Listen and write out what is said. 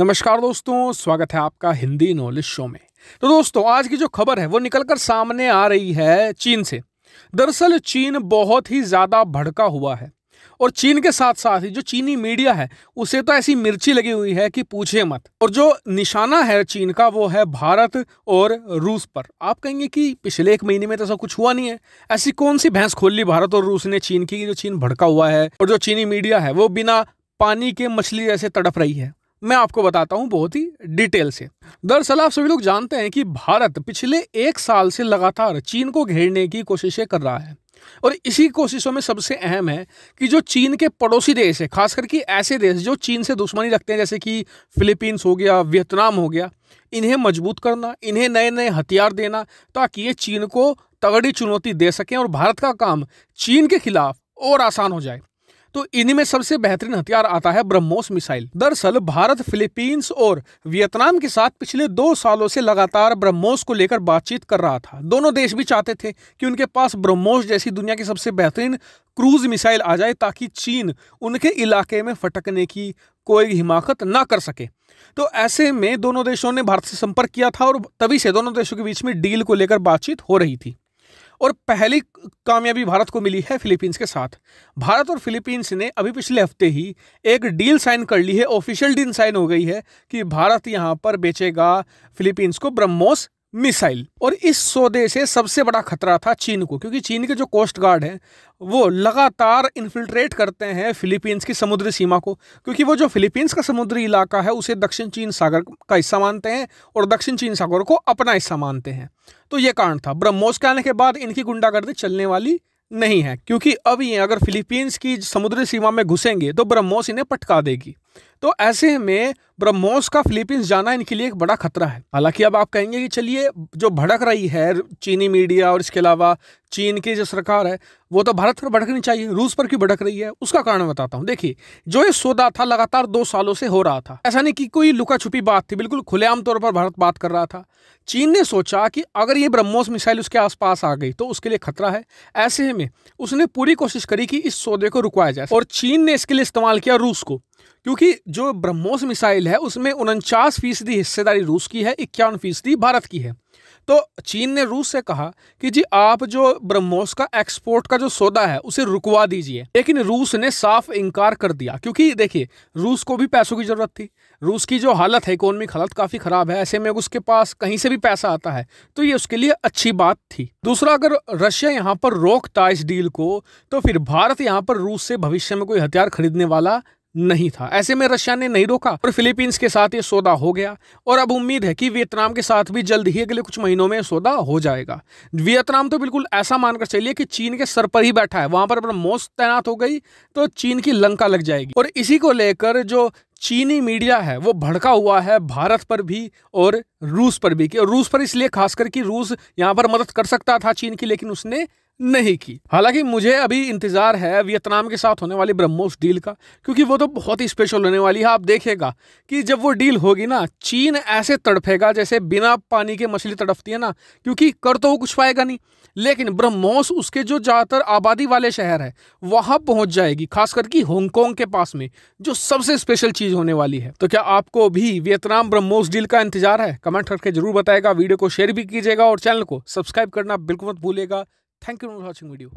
नमस्कार दोस्तों स्वागत है आपका हिंदी नॉलेज शो में तो दोस्तों आज की जो खबर है वो निकलकर सामने आ रही है चीन से दरअसल चीन बहुत ही ज़्यादा भड़का हुआ है और चीन के साथ साथ ही जो चीनी मीडिया है उसे तो ऐसी मिर्ची लगी हुई है कि पूछे मत और जो निशाना है चीन का वो है भारत और रूस पर आप कहेंगे कि पिछले एक महीने में तो ऐसा कुछ हुआ नहीं है ऐसी कौन सी भैंस खोल ली भारत और रूस ने चीन की जो चीन भड़का हुआ है और जो चीनी मीडिया है वो बिना पानी के मछली जैसे तड़प रही है मैं आपको बताता हूँ बहुत ही डिटेल से दरअसल आप सभी लोग जानते हैं कि भारत पिछले एक साल से लगातार चीन को घेरने की कोशिशें कर रहा है और इसी कोशिशों में सबसे अहम है कि जो चीन के पड़ोसी देश है खास करके ऐसे देश जो चीन से दुश्मनी रखते हैं जैसे कि फिलीपींस हो गया वियतनाम हो गया इन्हें मजबूत करना इन्हें नए नए हथियार देना ताकि ये चीन को तगड़ी चुनौती दे सकें और भारत का काम चीन के खिलाफ और आसान हो जाए तो इन्हीं में सबसे बेहतरीन हथियार आता है ब्रह्मोस मिसाइल दरअसल भारत फिलीपींस और वियतनाम के साथ पिछले दो सालों से लगातार ब्रह्मोस को लेकर बातचीत कर रहा था दोनों देश भी चाहते थे कि उनके पास ब्रह्मोस जैसी दुनिया की सबसे बेहतरीन क्रूज मिसाइल आ जाए ताकि चीन उनके इलाके में फटकने की कोई हिमाकत ना कर सके तो ऐसे में दोनों देशों ने भारत से संपर्क किया था और तभी से दोनों देशों के बीच में डील को लेकर बातचीत हो रही थी और पहली कामयाबी भारत को मिली है फिलीपींस के साथ भारत और फिलीपींस ने अभी पिछले हफ्ते ही एक डील साइन कर ली है ऑफिशियल डील साइन हो गई है कि भारत यहाँ पर बेचेगा फिलीपींस को ब्रह्मोस मिसाइल और इस सौदे से सबसे बड़ा खतरा था चीन को क्योंकि चीन के जो कोस्ट गार्ड हैं वो लगातार इन्फिल्ट्रेट करते हैं फिलीपींस की समुद्री सीमा को क्योंकि वो जो फिलीपींस का समुद्री इलाका है उसे दक्षिण चीन सागर का हिस्सा मानते हैं और दक्षिण चीन सागर को अपना हिस्सा मानते हैं तो ये कारण था ब्रह्मोस के आने के बाद इनकी गुंडागर्दी चलने वाली नहीं है क्योंकि अब ये अगर फिलीपींस की समुद्री सीमा में घुसेंगे तो ब्रह्मोस इन्हें पटका देगी तो ऐसे में ब्रह्मोस का फिलीपींस जाना इनके लिए एक बड़ा खतरा है हालांकि अब आप कहेंगे कि चलिए जो भड़क रही है चीनी मीडिया और इसके अलावा चीन की जो सरकार है वो तो भारत पर भड़कनी चाहिए रूस पर क्यों भड़क रही है उसका कारण बताता हूँ देखिए जो ये सौदा था लगातार दो सालों से हो रहा था ऐसा नहीं कि कोई लुका छुपी बात थी बिल्कुल खुलेआम तौर पर भारत बात कर रहा था चीन ने सोचा कि अगर ये ब्रह्मोस मिसाइल उसके आसपास आ गई तो उसके लिए खतरा है ऐसे में उसने पूरी कोशिश करी कि इस सौदे को रुकवाया जाए और चीन ने इसके लिए इस्तेमाल किया रूस को क्योंकि जो ब्रह्मोस मिसाइल है उसमें उनचास फीसदी हिस्सेदारी रूस की है इक्यावन फीसदी भारत की है तो चीन ने रूस से कहा कि जी आप जो ब्रह्मोस का एक्सपोर्ट का जो सौदा है उसे रुकवा दीजिए लेकिन रूस ने साफ इनकार कर दिया क्योंकि देखिए रूस को भी पैसों की ज़रूरत थी रूस की जो हालत है इकोनॉमिक हालत काफ़ी ख़राब है ऐसे में उसके पास कहीं से भी पैसा आता है तो ये उसके लिए अच्छी बात थी दूसरा अगर रशिया यहाँ पर रोकता इस डील को तो फिर भारत यहाँ पर रूस से भविष्य में कोई हथियार खरीदने वाला नहीं था ऐसे में रशिया ने नहीं रोका और फिलीपींस के साथ ये सौदा हो गया और अब उम्मीद है कि वियतनाम के साथ भी जल्द ही अगले कुछ महीनों में सौदा हो जाएगा वियतनाम तो बिल्कुल ऐसा मानकर चलिए कि चीन के सर पर ही बैठा है वहां पर अपना मौस तैनात हो गई तो चीन की लंका लग जाएगी और इसी को लेकर जो चीनी मीडिया है वो भड़का हुआ है भारत पर भी और रूस पर भी कि रूस पर इसलिए खासकर कि रूस यहाँ पर मदद कर सकता था चीन की लेकिन उसने नहीं की हालांकि मुझे अभी इंतजार है वियतनाम के साथ होने वाली ब्रह्मोस डील का क्योंकि वो तो बहुत ही स्पेशल होने वाली है आप देखेगा कि जब वो डील होगी ना चीन ऐसे तड़फेगा जैसे बिना पानी के मछली तड़फती है ना क्योंकि कर तो वो कुछ पाएगा नहीं लेकिन ब्रह्मोस उसके जो ज़्यादातर आबादी वाले शहर है वहाँ पहुँच जाएगी खास करके हांगकॉन्ग के पास में जो सबसे स्पेशल चीज़ होने वाली है तो क्या आपको भी वियतनाम ब्रह्मोस डील का इंतजार है कमेंट करके जरूर बताएगा वीडियो को शेयर भी कीजिएगा और चैनल को सब्सक्राइब करना बिल्कुल मत भूलेगा thank you Anurag watching video